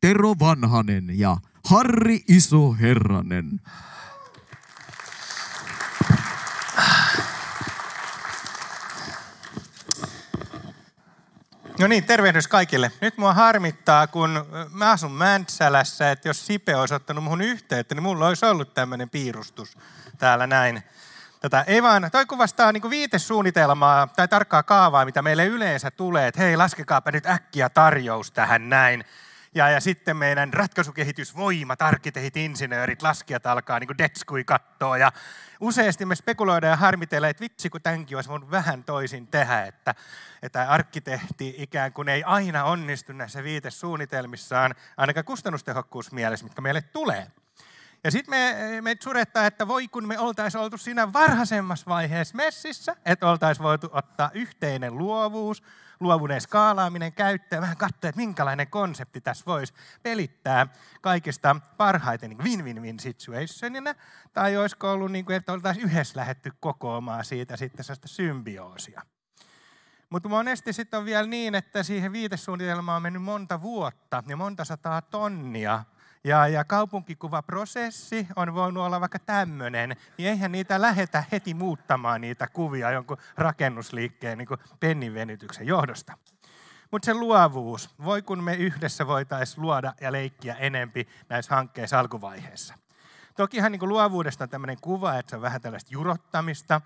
Tero Vanhanen ja Harri Isoherranen. No niin, tervehdys kaikille. Nyt mua harmittaa, kun mä asun Mäntsälässä, että jos Sipe olisi ottanut muhun yhteyttä, niin mulla olisi ollut tämmöinen piirustus täällä näin. Tätä, evan toi kuvastaa niin viitesuunnitelmaa tai tarkkaa kaavaa, mitä meille yleensä tulee, että hei, laskekaapa nyt äkkiä tarjous tähän näin. Ja, ja sitten meidän ratkaisukehitysvoimat, arkkitehit, insinöörit, laskijat alkaa niin detskui kattoa. Ja useasti me spekuloidaan ja harmitellaan, että vitsi kun tämänkin olisi voinut vähän toisin tehdä. Että, että arkkitehti ikään kuin ei aina onnistu näissä viitesuunnitelmissaan, ainakaan kustannustehokkuusmielessä, mitkä meille tulee. Ja sitten me, me surettaa, että voi kun me oltaisiin oltu siinä varhaisemmassa vaiheessa messissä, että oltaisiin voitu ottaa yhteinen luovuus, luovuuden skaalaaminen käyttöön, vähän katsoa, että minkälainen konsepti tässä voisi pelittää kaikista parhaiten niin win-win-win situationina, tai olisiko ollut, niin kuin, että oltaisiin yhdessä lähetty kokoamaan siitä sitten sellaista symbioosia. Mutta monesti sitten on vielä niin, että siihen viitesuunnitelmaan on mennyt monta vuotta ja monta sataa tonnia – ja, ja kaupunkikuvaprosessi on voinut olla vaikka tämmöinen, niin eihän niitä lähetä heti muuttamaan niitä kuvia jonkun rakennusliikkeen niin penninvenytyksen johdosta. Mutta se luovuus, voi kun me yhdessä voitaisiin luoda ja leikkiä enempi näissä hankkeissa alkuvaiheessa. Tokihan niin luovuudesta on tämmöinen kuva, että se on vähän tällaista jurottamista,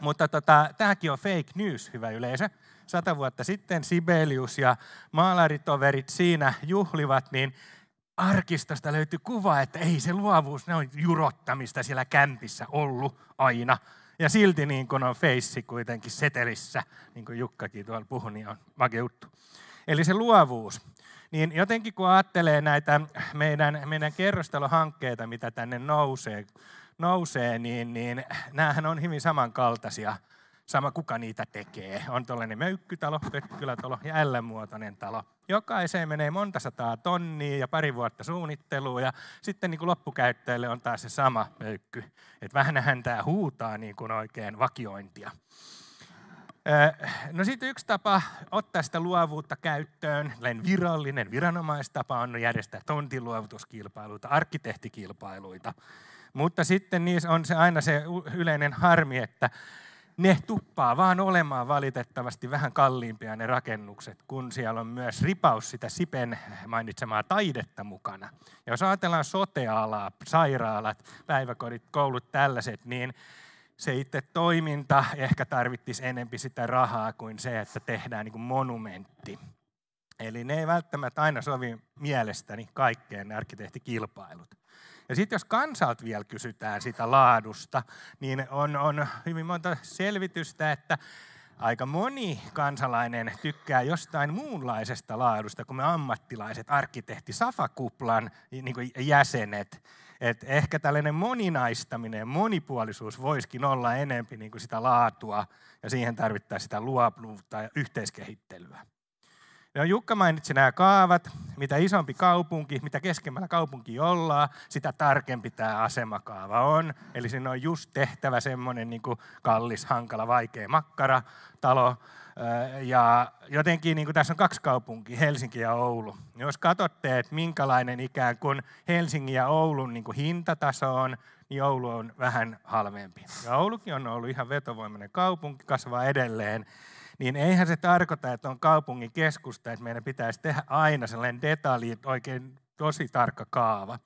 mutta tota, tämäkin on fake news, hyvä yleisö. Sata vuotta sitten Sibelius ja maalaritoverit siinä juhlivat, niin arkistosta löytyi kuva, että ei se luovuus, ne on jurottamista siellä kämpissä ollut aina. Ja silti niin kun on feissi kuitenkin setelissä, niin kuin Jukkakin tuolla puhui, niin on makeuttu. Eli se luovuus. Niin jotenkin kun ajattelee näitä meidän, meidän kerrostalohankkeita, mitä tänne nousee, nousee niin, niin näähän on hyvin samankaltaisia – sama kuka niitä tekee. On tuollainen möykkytalo, pötkylätalo ja L-muotoinen talo. Jokaiseen menee monta sataa tonnia ja pari vuotta suunnittelua ja sitten niin kuin loppukäyttäjälle on taas se sama möykky. Että vähän tämä huutaa niin kuin oikein vakiointia. No sitten yksi tapa ottaa sitä luovuutta käyttöön, virallinen viranomaistapa on järjestää tontiluovutuskilpailuita, arkkitehtikilpailuita. Mutta sitten niissä on se aina se yleinen harmi, että ne tuppaa vaan olemaan valitettavasti vähän kalliimpia ne rakennukset, kun siellä on myös ripaus sitä Sipen mainitsemaa taidetta mukana. Ja jos ajatellaan sotealaa, sairaalat, päiväkodit, koulut, tällaiset, niin se itse toiminta ehkä tarvittisi enempi sitä rahaa kuin se, että tehdään niin kuin monumentti. Eli ne ei välttämättä aina sovi mielestäni kaikkeen ne arkkitehtikilpailut. Ja sitten jos kansalta vielä kysytään sitä laadusta, niin on, on hyvin monta selvitystä, että aika moni kansalainen tykkää jostain muunlaisesta laadusta kuin me ammattilaiset arkkitehti Safakuplan niin jäsenet. Et ehkä tällainen moninaistaminen ja monipuolisuus voisikin olla enempi niin kuin sitä laatua ja siihen tarvittaisiin sitä luovuutta ja yhteiskehittelyä. Ja Jukka mainitsi nämä kaavat. Mitä isompi kaupunki, mitä keskemmällä kaupunki ollaan, sitä tarkempi tämä asemakaava on. Eli siinä on just tehtävä semmoinen niin kallis, hankala, vaikea makkara, talo. Ja jotenkin niin kuin tässä on kaksi kaupunkia, Helsinki ja Oulu. Jos katsotte, että minkälainen ikään kuin Helsingin ja Oulun niin kuin hintataso on, joulu on vähän halvempi. Joulukin on ollut ihan vetovoimainen kaupunki, kasvaa edelleen. Niin eihän se tarkoita, että on kaupungin keskusta, että meidän pitäisi tehdä aina sellainen detalji, oikein tosi tarkka kaava.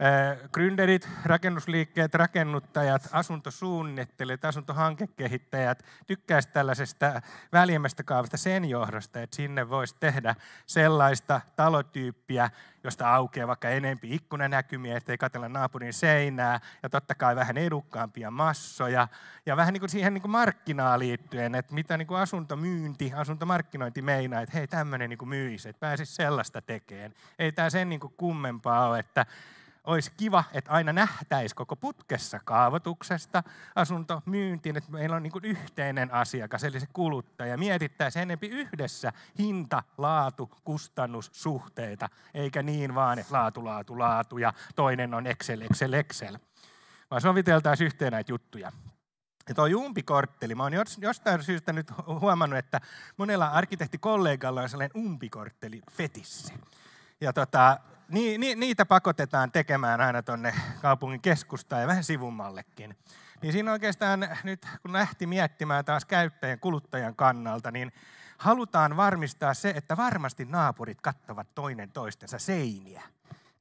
Eh, Gründerit, rakennusliikkeet, rakennuttajat, asuntosuunnittelijat, asuntohankekehittäjät tykkäisivät tällaisesta väljemmästä kaavasta sen johdosta, että sinne voisi tehdä sellaista talotyyppiä, josta aukeaa vaikka enempi ikkunanäkymiä, ettei katsella naapurin seinää, ja totta kai vähän edukkaampia massoja, ja vähän niin kuin siihen niin kuin markkinaan liittyen, että mitä niin kuin asuntomyynti, asuntomarkkinointi meinaa, että hei tämmöinen niin myisi, että pääsisi sellaista tekemään. Ei tämä sen niin kuin kummempaa ole, että olisi kiva, että aina nähtäisi koko putkessa kaavoituksesta asuntomyyntiin, että meillä on niin kuin yhteinen asiakas, eli se kuluttaja. Mietittäisi enempi yhdessä hinta, laatu, kustannussuhteita, eikä niin vaan, että laatu, laatu, laatu ja toinen on Excel, Excel, Excel. Vaan soviteltaisiin yhteen näitä juttuja. Ja tuo umpikortteli, mä oon jostain syystä nyt huomannut, että monella arkkitehtikollegalla on sellainen umpikortteli fetissi. Ja tota, ni, ni, niitä pakotetaan tekemään aina tuonne kaupungin keskustaan ja vähän sivummallekin. Niin siinä oikeastaan nyt, kun lähti miettimään taas käyttäjän, kuluttajan kannalta, niin halutaan varmistaa se, että varmasti naapurit kattavat toinen toistensa seiniä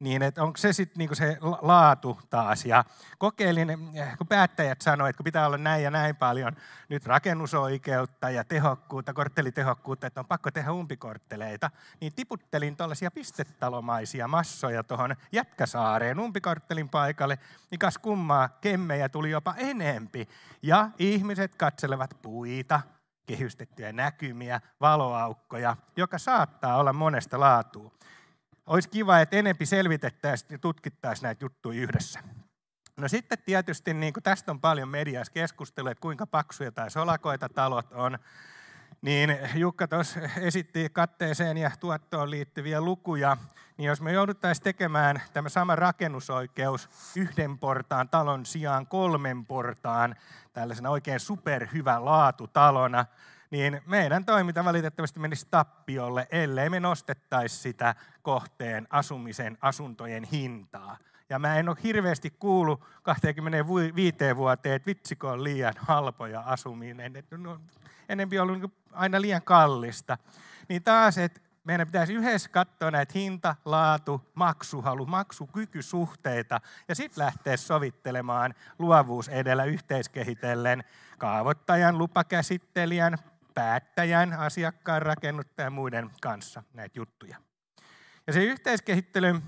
niin että onko se sitten niinku se laatu taas. Ja kokeilin, eh, kun päättäjät sanoivat, että kun pitää olla näin ja näin paljon nyt rakennusoikeutta ja tehokkuutta, korttelitehokkuutta, että on pakko tehdä umpikortteleita, niin tiputtelin tuollaisia pistetalomaisia massoja tuohon Jätkäsaareen umpikorttelin paikalle, niin kas kummaa, kemmejä tuli jopa enempi. Ja ihmiset katselevat puita, kehystettyjä näkymiä, valoaukkoja, joka saattaa olla monesta laatua olisi kiva, että enempi selvitettäisiin ja tutkittaisiin näitä juttuja yhdessä. No sitten tietysti niin kuin tästä on paljon mediassa keskustelua, että kuinka paksuja tai solakoita talot on. Niin Jukka tuossa esitti katteeseen ja tuottoon liittyviä lukuja, niin jos me jouduttaisiin tekemään tämä sama rakennusoikeus yhden portaan talon sijaan kolmen portaan, tällaisena oikein superhyvä talona niin meidän toiminta valitettavasti menisi tappiolle, ellei me nostettaisi sitä kohteen asumisen asuntojen hintaa. Ja mä en ole hirveästi kuullut 25 vuoteen, että vitsikö on liian halpoja asuminen. Et no, enempi ollut niin aina liian kallista. Niin taas, että meidän pitäisi yhdessä katsoa näitä hinta, laatu, maksuhalu, maksukykysuhteita ja sitten lähteä sovittelemaan luovuus edellä yhteiskehitellen kaavoittajan, lupakäsittelijän, päättäjän, asiakkaan, rakennuttajan ja muiden kanssa näitä juttuja. Ja se yhteiskehittely,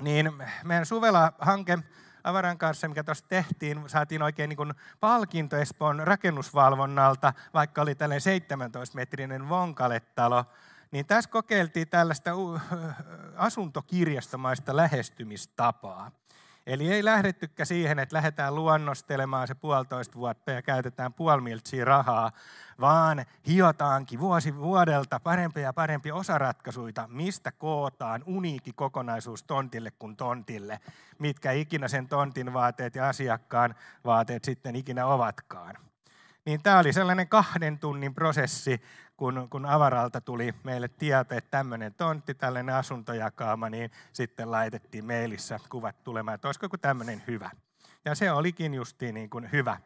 niin meidän Suvela-hanke Avaran kanssa, mikä tuossa tehtiin, saatiin oikein niin palkinto Espoon rakennusvalvonnalta, vaikka oli tällainen 17-metrinen vonkaletalo, niin tässä kokeiltiin tällaista asuntokirjastomaista lähestymistapaa. Eli ei lähdettykä siihen, että lähdetään luonnostelemaan se puolitoista vuotta ja käytetään puoli rahaa, vaan hiotaankin vuosi vuodelta parempia ja parempia osaratkaisuja, mistä kootaan uniikki kokonaisuus tontille kuin tontille, mitkä ikinä sen tontin vaateet ja asiakkaan vaateet sitten ikinä ovatkaan. Niin tämä oli sellainen kahden tunnin prosessi, kun, kun avaralta tuli meille tieto, että tämmöinen tontti, tällainen asuntojakaama, niin sitten laitettiin mailissa kuvat tulemaan, että olisiko tämmöinen hyvä. Ja se olikin justiin niin kuin hyvä.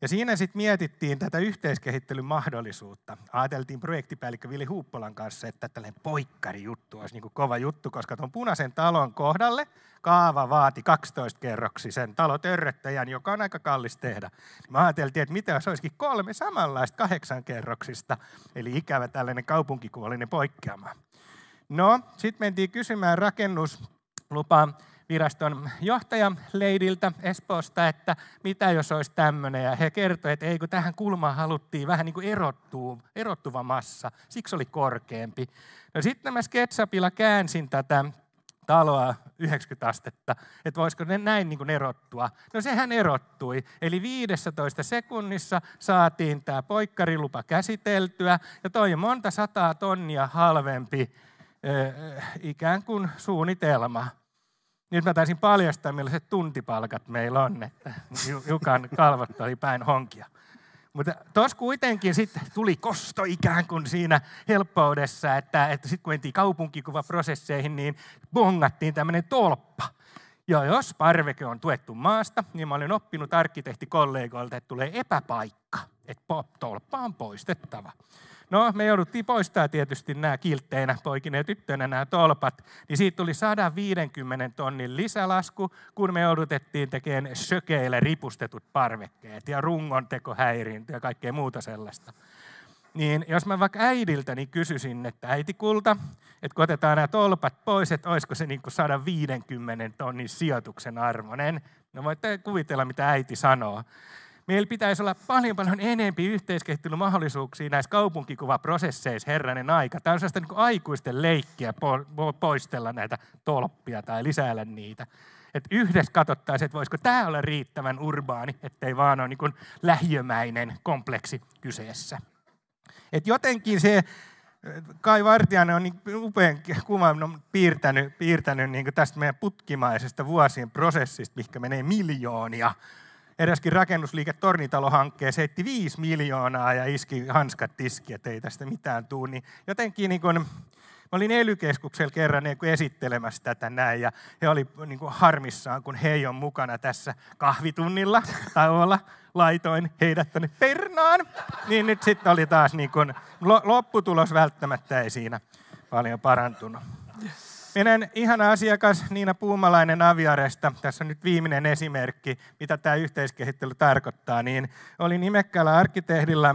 Ja siinä sitten mietittiin tätä yhteiskehittelyn mahdollisuutta. Ajateltiin projektipäällikkö Vili Huuppolan kanssa, että tällainen juttu olisi niin kova juttu, koska tuon punaisen talon kohdalle kaava vaati 12-kerroksisen talotörröttäjän, joka on aika kallis tehdä. Me ajateltiin, että mitä jos olisikin kolme samanlaista kahdeksan kerroksista, eli ikävä tällainen kaupunkikuolinen poikkeama. No, sitten mentiin kysymään rakennuslupa viraston johtajan leidiltä Espoosta, että mitä jos olisi tämmöinen. Ja he kertoivat, että ei kun tähän kulmaan haluttiin vähän niin kuin erottuu, erottuva massa, siksi oli korkeampi. No sitten mä sketsapilla käänsin tätä taloa 90 astetta, että voisiko ne näin niin kuin erottua. No sehän erottui, eli 15 sekunnissa saatiin tämä poikkarilupa käsiteltyä, ja toi monta sataa tonnia halvempi ikään kuin suunnitelma. Nyt mä taisin paljastaa, millaiset tuntipalkat meillä on, että Jukan kalvot oli päin honkia. Mutta tuossa kuitenkin sitten tuli kosto ikään kuin siinä helppoudessa, että, että sitten kun mentiin kaupunkikuvaprosesseihin, niin bongattiin tämmöinen tolppa. Ja jos parveke on tuettu maasta, niin mä olin oppinut arkkitehtikollegoilta, että tulee epäpaikka, että tolppa on poistettava. No, me jouduttiin poistamaan tietysti nämä kiltteinä poikine tyttönä nämä tolpat, niin siitä tuli 150 tonnin lisälasku, kun me joudutettiin tekemään sökeille ripustetut parvekkeet ja rungon tekohäirintä ja kaikkea muuta sellaista. Niin jos mä vaikka äidiltäni niin kysyisin, että äiti kulta, että kun otetaan nämä tolpat pois, että olisiko se niin 150 tonnin sijoituksen arvoinen, no voitte kuvitella, mitä äiti sanoo. Meillä pitäisi olla paljon paljon enempi yhteiskehittelymahdollisuuksia näissä kaupunkikuvaprosesseissa herranen aika. Tämä on sellaista niin aikuisten leikkiä poistella näitä tolppia tai lisäällä niitä. Että yhdessä katsottaisiin, että voisiko tämä olla riittävän urbaani, ettei vaan ole niin lähiömäinen kompleksi kyseessä. Et jotenkin se Kai Vartijainen on niin upean kuvan piirtänyt, piirtänyt niin tästä meidän putkimaisesta vuosien prosessista, mikä menee miljoonia eräskin rakennusliike Tornitalo-hankkeen heitti viisi miljoonaa ja iski hanskat tiski, että ei tästä mitään tule. Niin jotenkin niin kun, mä olin ely kerran niin kun esittelemässä tätä näin ja he oli niin kun harmissaan, kun he on mukana tässä kahvitunnilla tauolla. Laitoin heidät tänne pernaan. Niin nyt sitten oli taas niin kun, lopputulos välttämättä ei siinä paljon parantunut. Meidän ihana asiakas Niina Puumalainen Aviaresta, tässä on nyt viimeinen esimerkki, mitä tämä yhteiskehittely tarkoittaa, niin oli nimekkäällä arkkitehdillä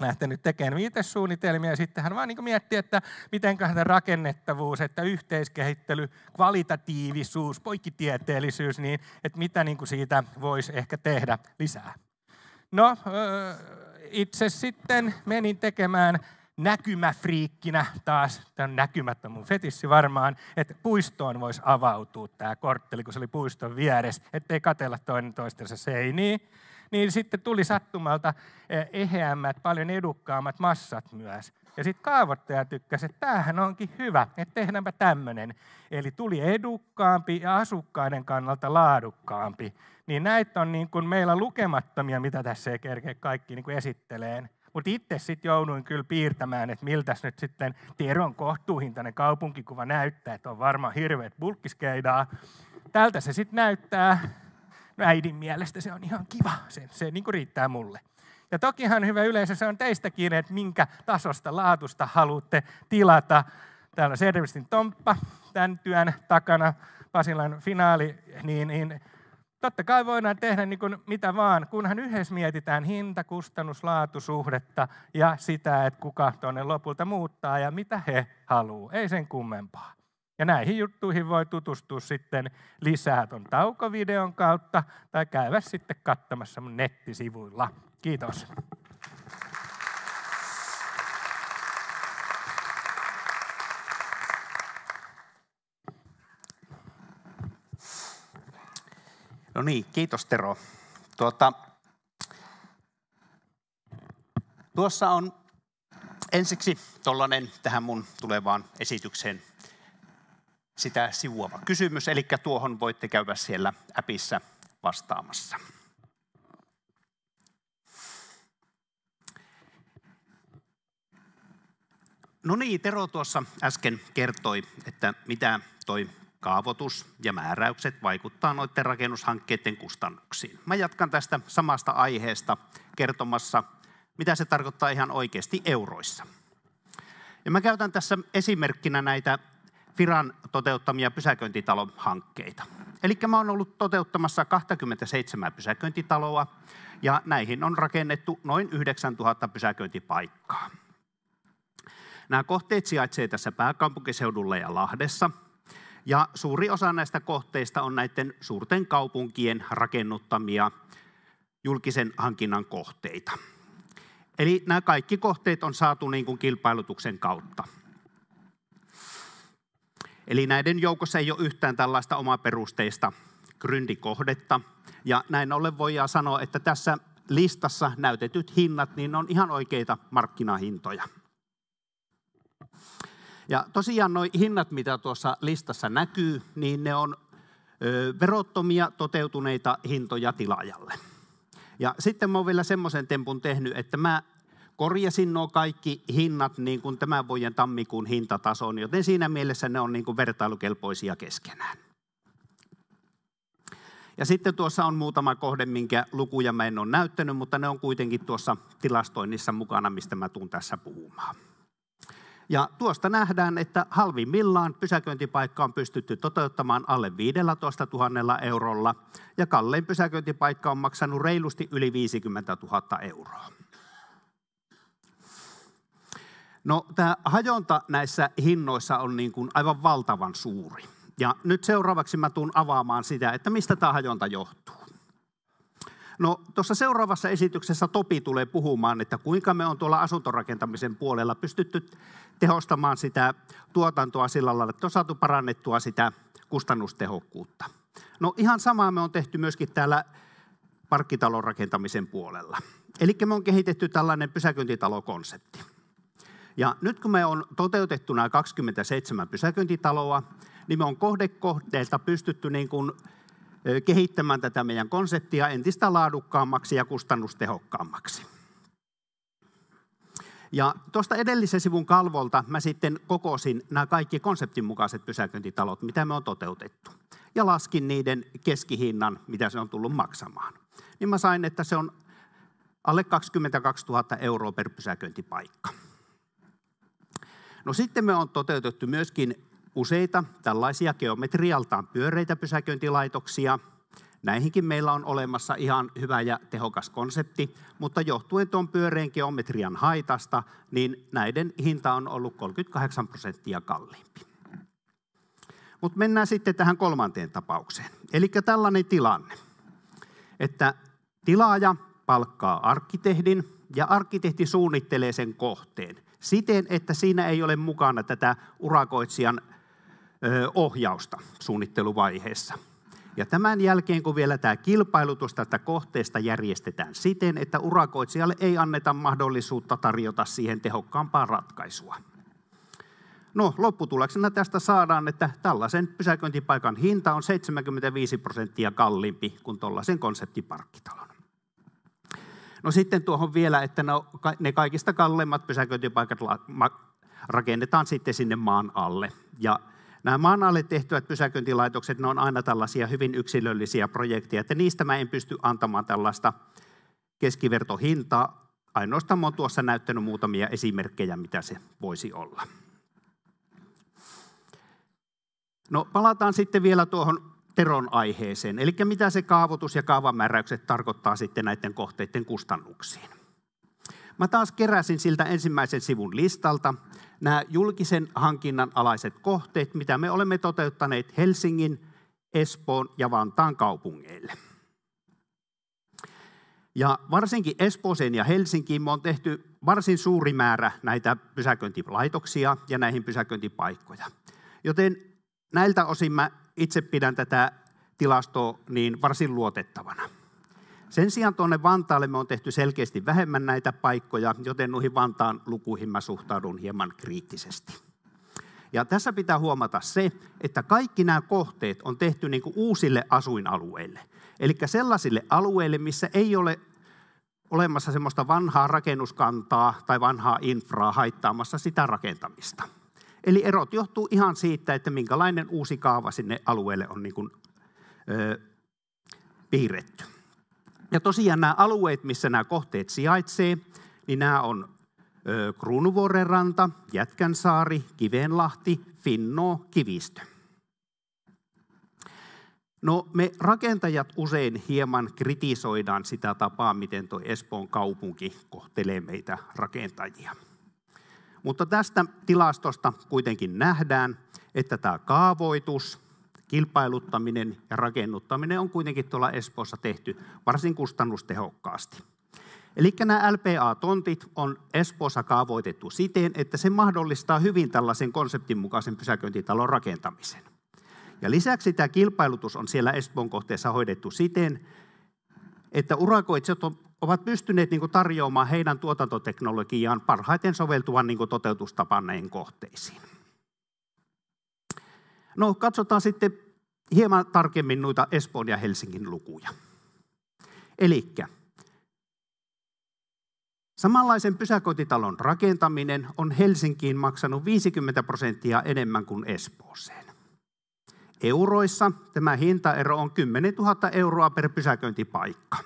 lähtenyt tekemään viitesuunnitelmia ja sitten hän vaan niin mietti, että miten rakennettavuus, että yhteiskehittely, kvalitatiivisuus, poikkitieteellisyys, niin että mitä niin kuin siitä voisi ehkä tehdä lisää. No, itse sitten menin tekemään näkymäfriikkinä taas, tämä on näkymättä mun fetissi varmaan, että puistoon voisi avautua tämä kortteli, kun se oli puiston vieressä, ettei katella toinen toistensa seiniä. Niin sitten tuli sattumalta eh, eheämmät, paljon edukkaammat massat myös. Ja sitten kaavoittaja tykkäsi, että tämähän onkin hyvä, että tehdäänpä tämmöinen. Eli tuli edukkaampi ja asukkaiden kannalta laadukkaampi. Niin näitä on niin kuin meillä lukemattomia, mitä tässä ei kerkeä kaikki niin kuin esitteleen. Mutta itse sitten jouduin kyllä piirtämään, että miltäs nyt sitten Tieron kohtuuhintainen kaupunkikuva näyttää, että on varmaan hirveät bulkkiskeidaa. Tältä se sitten näyttää. No äidin mielestä se on ihan kiva, se, se niin kuin riittää mulle. Ja tokihan hyvä yleisö, se on teistäkin, että minkä tasosta laatusta haluatte tilata. Täällä on Servistin Tomppa tämän työn takana, Pasilan finaali, niin, niin Totta kai voidaan tehdä niin kuin mitä vaan, kunhan yhdessä mietitään hinta, kustannus, laatusuhdetta ja sitä, että kuka tuonne lopulta muuttaa ja mitä he haluaa. Ei sen kummempaa. Ja näihin juttuihin voi tutustua sitten lisää tuon taukovideon kautta tai käydä sitten katsomassa mun nettisivuilla. Kiitos. No niin, kiitos Tero. Tuota, tuossa on ensiksi tuollainen tähän mun tulevaan esitykseen sitä sivuava kysymys, eli tuohon voitte käydä siellä appissa vastaamassa. No niin, Tero tuossa äsken kertoi, että mitä toi kaavoitus ja määräykset vaikuttaa noiden rakennushankkeiden kustannuksiin. Mä jatkan tästä samasta aiheesta kertomassa, mitä se tarkoittaa ihan oikeasti euroissa. Ja mä käytän tässä esimerkkinä näitä Firan toteuttamia pysäköintitalohankkeita. Eli mä oon ollut toteuttamassa 27 pysäköintitaloa ja näihin on rakennettu noin 9000 pysäköintipaikkaa. Nämä kohteet sijaitsevat tässä pääkaupunkiseudulla ja Lahdessa – ja suuri osa näistä kohteista on näiden suurten kaupunkien rakennuttamia julkisen hankinnan kohteita. Eli nämä kaikki kohteet on saatu niin kuin kilpailutuksen kautta. Eli näiden joukossa ei ole yhtään tällaista omaperusteista gründikohdetta. Ja näin ollen voidaan sanoa, että tässä listassa näytetyt hinnat niin on ihan oikeita markkinahintoja. Ja tosiaan nuo hinnat, mitä tuossa listassa näkyy, niin ne on verottomia toteutuneita hintoja tilaajalle. Ja sitten mä oon vielä semmoisen tempun tehnyt, että mä korjasin nuo kaikki hinnat niin kuin tämän vuoden tammikuun hintatasoon, joten siinä mielessä ne on niin kuin vertailukelpoisia keskenään. Ja sitten tuossa on muutama kohde, minkä lukuja mä en ole näyttänyt, mutta ne on kuitenkin tuossa tilastoinnissa mukana, mistä mä tuun tässä puhumaan. Ja tuosta nähdään, että halvimmillaan pysäköintipaikka on pystytty toteuttamaan alle 15 000 eurolla ja kallein pysäköintipaikka on maksanut reilusti yli 50 000 euroa. No tämä hajonta näissä hinnoissa on niin kuin aivan valtavan suuri. Ja nyt seuraavaksi mä tuun avaamaan sitä, että mistä tämä hajonta johtuu. No tuossa seuraavassa esityksessä Topi tulee puhumaan, että kuinka me on tuolla asuntorakentamisen puolella pystytty tehostamaan sitä tuotantoa sillä lailla, että on saatu parannettua sitä kustannustehokkuutta. No ihan samaa me on tehty myöskin täällä parkkitalon rakentamisen puolella. Eli me on kehitetty tällainen pysäköintitalokonsepti. Ja nyt kun me on toteutettu nämä 27 pysäköintitaloa, niin me on kohdekohteelta pystytty niin kuin kehittämään tätä meidän konseptia entistä laadukkaammaksi ja kustannustehokkaammaksi. Ja tuosta edellisen sivun kalvolta mä sitten kokosin nämä kaikki konseptin mukaiset pysäköintitalot, mitä me on toteutettu. Ja laskin niiden keskihinnan, mitä se on tullut maksamaan. Niin mä sain, että se on alle 22 000 euroa per pysäköintipaikka. No sitten me on toteutettu myöskin useita tällaisia geometrialtaan pyöreitä pysäköintilaitoksia. Näihinkin meillä on olemassa ihan hyvä ja tehokas konsepti, mutta johtuen tuon pyöreän geometrian haitasta, niin näiden hinta on ollut 38 prosenttia kalliimpi. Mutta mennään sitten tähän kolmanteen tapaukseen. Eli tällainen tilanne, että tilaaja palkkaa arkkitehdin ja arkkitehti suunnittelee sen kohteen siten, että siinä ei ole mukana tätä urakoitsijan ohjausta suunnitteluvaiheessa. Ja tämän jälkeen, kun vielä tämä kilpailutus tätä kohteesta järjestetään siten, että urakoitsijalle ei anneta mahdollisuutta tarjota siihen tehokkaampaa ratkaisua. No, lopputuloksena tästä saadaan, että tällaisen pysäköintipaikan hinta on 75 prosenttia kalliimpi kuin tuollaisen konseptiparkkitalon. No sitten tuohon vielä, että no, ne kaikista kalleimmat pysäköintipaikat rakennetaan sitten sinne maan alle. Ja Nämä maan alle tehtyvät pysäköintilaitokset, ne on aina tällaisia hyvin yksilöllisiä projekteja, että niistä mä en pysty antamaan tällaista keskivertohintaa. Ainoastaan mä olen tuossa näyttänyt muutamia esimerkkejä, mitä se voisi olla. No palataan sitten vielä tuohon Teron aiheeseen, eli mitä se kaavoitus ja kaavamääräykset tarkoittaa sitten näiden kohteiden kustannuksiin. Mä taas keräsin siltä ensimmäisen sivun listalta nämä julkisen hankinnan alaiset kohteet, mitä me olemme toteuttaneet Helsingin, Espoon ja Vantaan kaupungeille. Ja varsinkin Espooseen ja Helsinkiin me on tehty varsin suuri määrä näitä pysäköintilaitoksia ja näihin pysäköintipaikkoja. Joten näiltä osin mä itse pidän tätä tilastoa niin varsin luotettavana. Sen sijaan tuonne Vantaalle me on tehty selkeästi vähemmän näitä paikkoja, joten noihin Vantaan lukuihin mä suhtaudun hieman kriittisesti. Ja tässä pitää huomata se, että kaikki nämä kohteet on tehty niin kuin uusille asuinalueille. Eli sellaisille alueille, missä ei ole olemassa semmoista vanhaa rakennuskantaa tai vanhaa infraa haittaamassa sitä rakentamista. Eli erot johtuu ihan siitä, että minkälainen uusi kaava sinne alueelle on niin kuin, ö, piirretty. Ja tosiaan nämä alueet, missä nämä kohteet sijaitsee, niin nämä on Kruunuvuoren ranta, Jätkänsaari, Kivenlahti, Finno, Kivistö. No me rakentajat usein hieman kritisoidaan sitä tapaa, miten tuo Espoon kaupunki kohtelee meitä rakentajia. Mutta tästä tilastosta kuitenkin nähdään, että tämä kaavoitus, Kilpailuttaminen ja rakennuttaminen on kuitenkin tuolla Espoossa tehty varsin kustannustehokkaasti. Eli nämä LPA-tontit on Espoossa kaavoitettu siten, että se mahdollistaa hyvin tällaisen konseptin mukaisen pysäköintitalon rakentamisen. Ja lisäksi tämä kilpailutus on siellä Espoon kohteessa hoidettu siten, että urakoitsijat ovat pystyneet niinku tarjoamaan heidän tuotantoteknologiaan parhaiten soveltuvan niinku toteutustapanneen kohteisiin. No katsotaan sitten hieman tarkemmin noita Espoon ja Helsingin lukuja. Eli samanlaisen pysäköintitalon rakentaminen on Helsinkiin maksanut 50 prosenttia enemmän kuin Espooseen. Euroissa tämä hintaero on 10 000 euroa per pysäköintipaikka.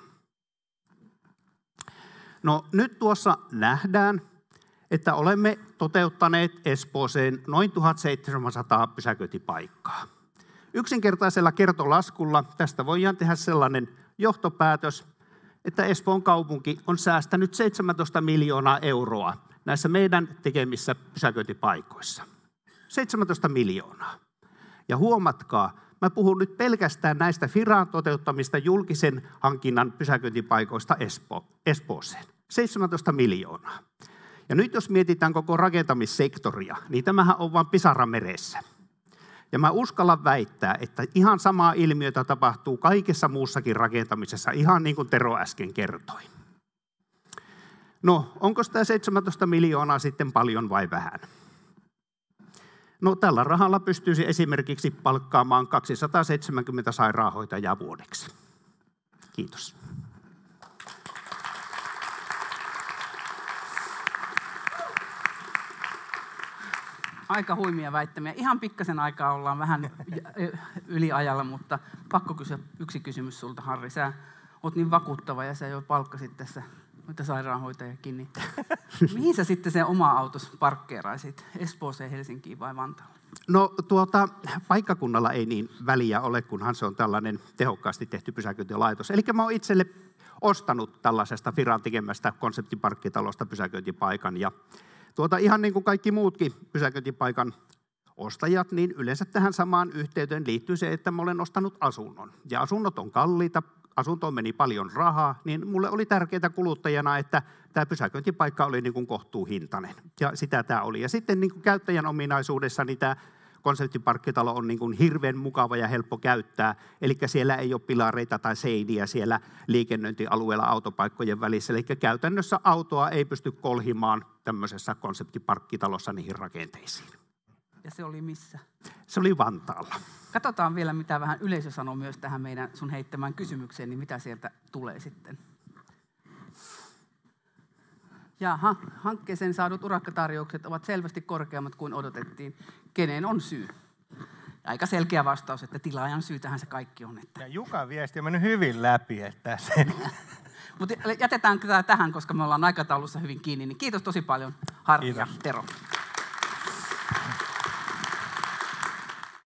No nyt tuossa nähdään, että olemme toteuttaneet Espooseen noin 1700 pysäköintipaikkaa. Yksinkertaisella kertolaskulla tästä voidaan tehdä sellainen johtopäätös, että Espoon kaupunki on säästänyt 17 miljoonaa euroa näissä meidän tekemissä pysäköintipaikoissa. 17 miljoonaa. Ja huomatkaa, mä puhun nyt pelkästään näistä Firaan toteuttamista julkisen hankinnan pysäköintipaikoista Espo, Espooseen. 17 miljoonaa. Ja nyt jos mietitään koko rakentamissektoria, niin tämähän on vain pisara meressä. Ja mä uskallan väittää, että ihan samaa ilmiötä tapahtuu kaikessa muussakin rakentamisessa, ihan niin kuin Tero äsken kertoi. No, onko tämä 17 miljoonaa sitten paljon vai vähän? No, tällä rahalla pystyisi esimerkiksi palkkaamaan 270 sairaanhoitajaa vuodeksi. Kiitos. aika huimia väittämiä. Ihan pikkasen aikaa ollaan vähän yliajalla, mutta pakko kysyä yksi kysymys sulta, Harri. Sä oot niin vakuuttava ja sä jo palkkasit tässä noita sairaanhoitajakin, niin mihin sä sitten sen oma autos parkkeeraisit? Espooseen, Helsinkiin vai Vantaalle? No tuota, paikkakunnalla ei niin väliä ole, kunhan se on tällainen tehokkaasti tehty pysäköintilaitos. Eli mä oon itselle ostanut tällaisesta Firan tekemästä konseptiparkkitalosta pysäköintipaikan ja Tuota, ihan niin kuin kaikki muutkin pysäköintipaikan ostajat, niin yleensä tähän samaan yhteyteen liittyy se, että mä olen ostanut asunnon. Ja asunnot on kalliita, asuntoon meni paljon rahaa, niin mulle oli tärkeää kuluttajana, että tämä pysäköintipaikka oli niin kuin kohtuuhintainen. Ja sitä tämä oli. Ja sitten niin kuin käyttäjän ominaisuudessa niin tämä konseptiparkkitalo on niin kuin hirveän mukava ja helppo käyttää. Eli siellä ei ole pilareita tai seiniä siellä liikennöintialueella autopaikkojen välissä. Eli käytännössä autoa ei pysty kolhimaan tämmöisessä konseptiparkkitalossa niihin rakenteisiin. Ja se oli missä? Se oli Vantaalla. Katsotaan vielä, mitä vähän yleisö sanoo myös tähän meidän sun heittämään kysymykseen, niin mitä sieltä tulee sitten. Jaha, hankkeeseen saadut urakkatarjoukset ovat selvästi korkeammat kuin odotettiin. Kenen on syy? Aika selkeä vastaus, että tilaajan syytähän se kaikki on. Että... Ja Jukan viesti on mennyt hyvin läpi. Että sen... Mutta jätetään tämä tähän, koska me ollaan aikataulussa hyvin kiinni. Niin kiitos tosi paljon, Harri ja Tero.